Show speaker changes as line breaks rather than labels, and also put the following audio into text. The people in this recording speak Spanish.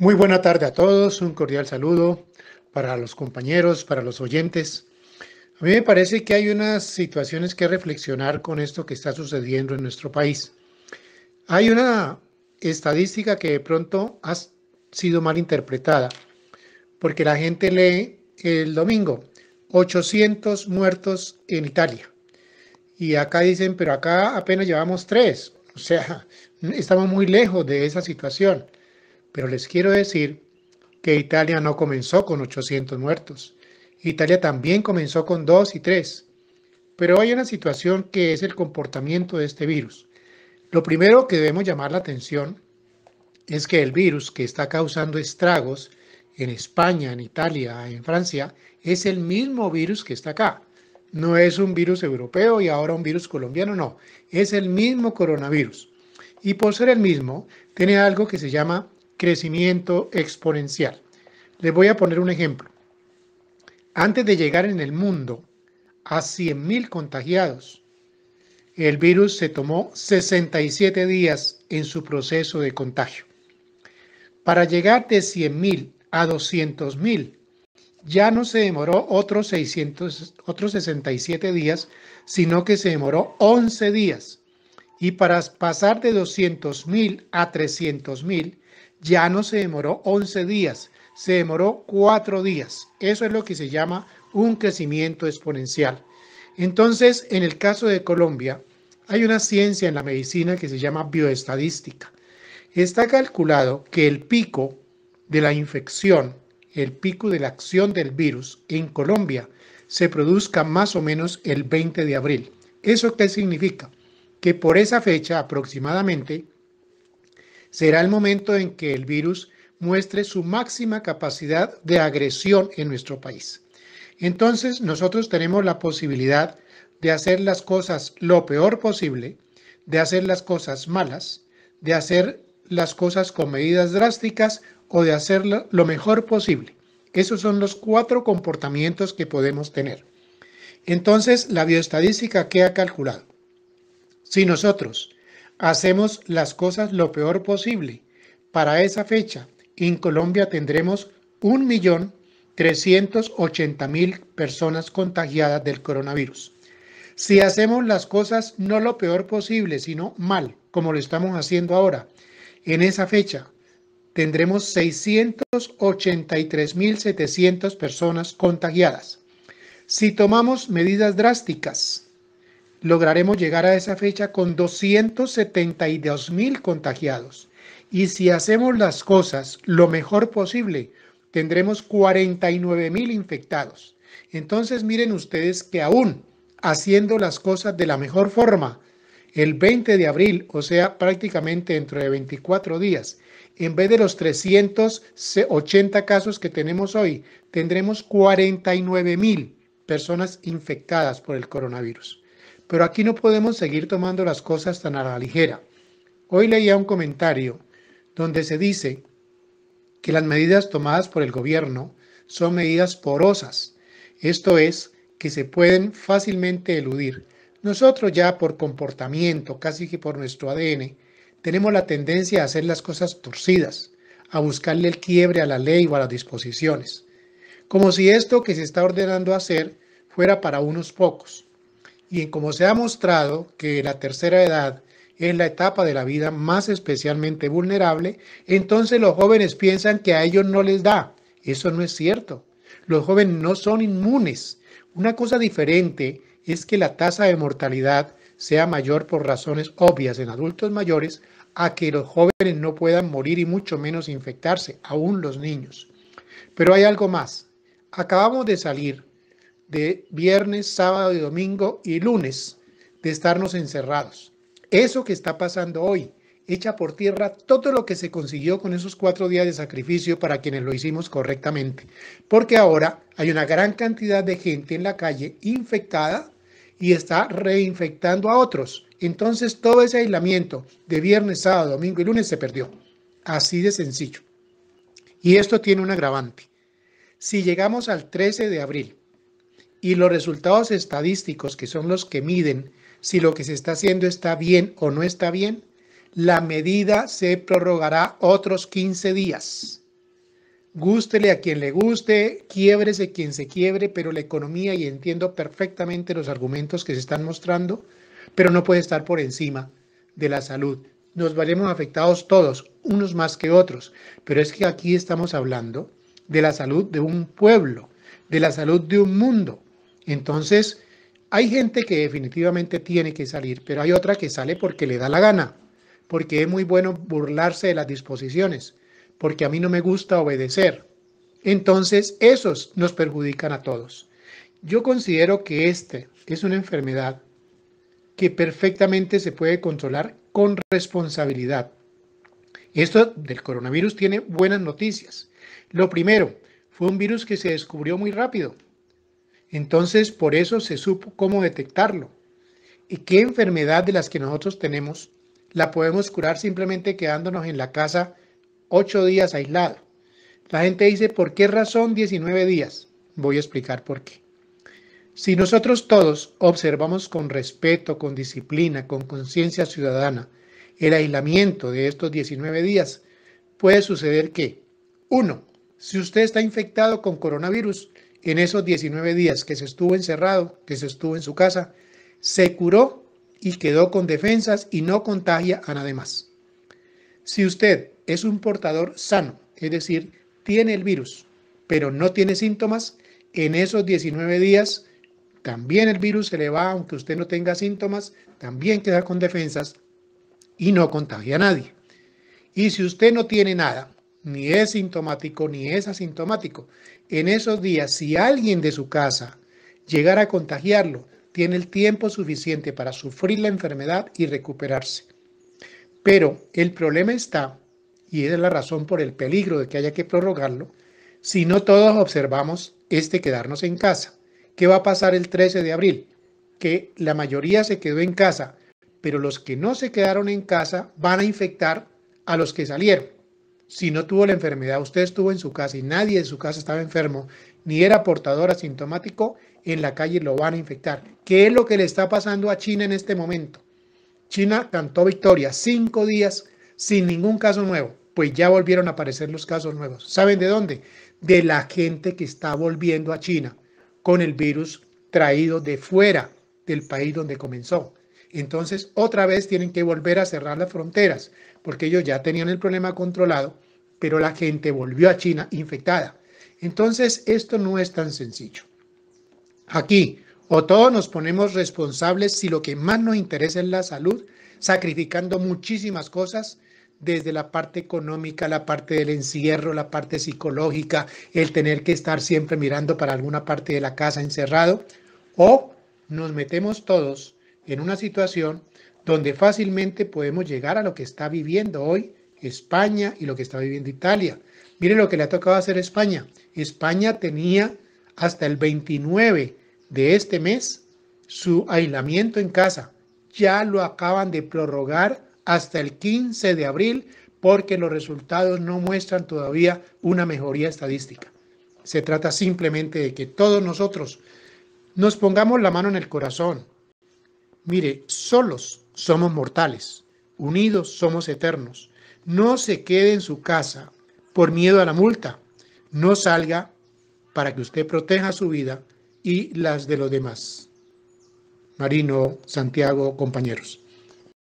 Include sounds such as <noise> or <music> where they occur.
Muy buena tarde a todos, un cordial saludo para los compañeros, para los oyentes. A mí me parece que hay unas situaciones que reflexionar con esto que está sucediendo en nuestro país. Hay una estadística que de pronto ha sido mal interpretada, porque la gente lee el domingo 800 muertos en Italia. Y acá dicen, pero acá apenas llevamos tres. O sea, <laughs> estamos muy lejos de esa situación. Pero les quiero decir que Italia no comenzó con 800 muertos. Italia también comenzó con 2 y 3. Pero hay una situación que es el comportamiento de este virus. Lo primero que debemos llamar la atención es que el virus que está causando estragos en España, en Italia, en Francia, es el mismo virus que está acá. No es un virus europeo y ahora un virus colombiano, no. Es el mismo coronavirus. Y por ser el mismo, tiene algo que se llama crecimiento exponencial. Les voy a poner un ejemplo. Antes de llegar en el mundo a 100.000 contagiados, el virus se tomó 67 días en su proceso de contagio. Para llegar de 100.000 a 200.000, ya no se demoró otros, 600, otros 67 días, sino que se demoró 11 días. Y para pasar de 200.000 a 300.000, ya no se demoró 11 días, se demoró 4 días. Eso es lo que se llama un crecimiento exponencial. Entonces, en el caso de Colombia, hay una ciencia en la medicina que se llama bioestadística. Está calculado que el pico de la infección, el pico de la acción del virus en Colombia, se produzca más o menos el 20 de abril. ¿Eso qué significa? Que por esa fecha aproximadamente será el momento en que el virus muestre su máxima capacidad de agresión en nuestro país. Entonces nosotros tenemos la posibilidad de hacer las cosas lo peor posible, de hacer las cosas malas, de hacer las cosas con medidas drásticas o de hacer lo mejor posible. Esos son los cuatro comportamientos que podemos tener. Entonces, la bioestadística que ha calculado. Si nosotros Hacemos las cosas lo peor posible. Para esa fecha, en Colombia tendremos 1.380.000 personas contagiadas del coronavirus. Si hacemos las cosas no lo peor posible, sino mal, como lo estamos haciendo ahora, en esa fecha tendremos 683.700 personas contagiadas. Si tomamos medidas drásticas, lograremos llegar a esa fecha con 272 mil contagiados. Y si hacemos las cosas lo mejor posible, tendremos 49 mil infectados. Entonces miren ustedes que aún haciendo las cosas de la mejor forma, el 20 de abril, o sea, prácticamente dentro de 24 días, en vez de los 380 casos que tenemos hoy, tendremos 49 mil personas infectadas por el coronavirus. Pero aquí no podemos seguir tomando las cosas tan a la ligera. Hoy leía un comentario donde se dice que las medidas tomadas por el gobierno son medidas porosas, esto es, que se pueden fácilmente eludir. Nosotros ya por comportamiento, casi que por nuestro ADN, tenemos la tendencia a hacer las cosas torcidas, a buscarle el quiebre a la ley o a las disposiciones, como si esto que se está ordenando hacer fuera para unos pocos y como se ha mostrado que la tercera edad es la etapa de la vida más especialmente vulnerable, entonces los jóvenes piensan que a ellos no les da. Eso no es cierto. Los jóvenes no son inmunes. Una cosa diferente es que la tasa de mortalidad sea mayor por razones obvias en adultos mayores a que los jóvenes no puedan morir y mucho menos infectarse, aún los niños. Pero hay algo más. Acabamos de salir de viernes, sábado y domingo y lunes de estarnos encerrados. Eso que está pasando hoy, echa por tierra todo lo que se consiguió con esos cuatro días de sacrificio para quienes lo hicimos correctamente. Porque ahora hay una gran cantidad de gente en la calle infectada y está reinfectando a otros. Entonces todo ese aislamiento de viernes, sábado, domingo y lunes se perdió. Así de sencillo. Y esto tiene un agravante. Si llegamos al 13 de abril y los resultados estadísticos, que son los que miden si lo que se está haciendo está bien o no está bien, la medida se prorrogará otros 15 días. Gústele a quien le guste, quiebrese quien se quiebre, pero la economía, y entiendo perfectamente los argumentos que se están mostrando, pero no puede estar por encima de la salud. Nos veremos afectados todos, unos más que otros, pero es que aquí estamos hablando de la salud de un pueblo, de la salud de un mundo. Entonces, hay gente que definitivamente tiene que salir, pero hay otra que sale porque le da la gana, porque es muy bueno burlarse de las disposiciones, porque a mí no me gusta obedecer. Entonces, esos nos perjudican a todos. Yo considero que este es una enfermedad que perfectamente se puede controlar con responsabilidad. Esto del coronavirus tiene buenas noticias. Lo primero, fue un virus que se descubrió muy rápido. Entonces, por eso se supo cómo detectarlo. ¿Y qué enfermedad de las que nosotros tenemos la podemos curar simplemente quedándonos en la casa ocho días aislado? La gente dice, ¿por qué razón 19 días? Voy a explicar por qué. Si nosotros todos observamos con respeto, con disciplina, con conciencia ciudadana, el aislamiento de estos 19 días, puede suceder que, uno, si usted está infectado con coronavirus, en esos 19 días que se estuvo encerrado, que se estuvo en su casa, se curó y quedó con defensas y no contagia a nadie más. Si usted es un portador sano, es decir, tiene el virus, pero no tiene síntomas, en esos 19 días también el virus se le va, aunque usted no tenga síntomas, también queda con defensas y no contagia a nadie. Y si usted no tiene nada ni es sintomático ni es asintomático. En esos días, si alguien de su casa llegara a contagiarlo, tiene el tiempo suficiente para sufrir la enfermedad y recuperarse. Pero el problema está, y es la razón por el peligro de que haya que prorrogarlo, si no todos observamos este quedarnos en casa. ¿Qué va a pasar el 13 de abril? Que la mayoría se quedó en casa, pero los que no se quedaron en casa van a infectar a los que salieron si no tuvo la enfermedad, usted estuvo en su casa y nadie en su casa estaba enfermo, ni era portador asintomático, en la calle lo van a infectar. ¿Qué es lo que le está pasando a China en este momento? China cantó victoria cinco días sin ningún caso nuevo. Pues ya volvieron a aparecer los casos nuevos. ¿Saben de dónde? De la gente que está volviendo a China con el virus traído de fuera del país donde comenzó entonces otra vez tienen que volver a cerrar las fronteras, porque ellos ya tenían el problema controlado, pero la gente volvió a China infectada. Entonces esto no es tan sencillo. Aquí, o todos nos ponemos responsables si lo que más nos interesa es la salud, sacrificando muchísimas cosas, desde la parte económica, la parte del encierro, la parte psicológica, el tener que estar siempre mirando para alguna parte de la casa encerrado, o nos metemos todos en una situación donde fácilmente podemos llegar a lo que está viviendo hoy España y lo que está viviendo Italia. Mire lo que le ha tocado hacer España. España tenía hasta el 29 de este mes su aislamiento en casa. Ya lo acaban de prorrogar hasta el 15 de abril porque los resultados no muestran todavía una mejoría estadística. Se trata simplemente de que todos nosotros nos pongamos la mano en el corazón, Mire, solos somos mortales, unidos somos eternos. No se quede en su casa por miedo a la multa. No salga para que usted proteja su vida y las de los demás. Marino, Santiago, compañeros.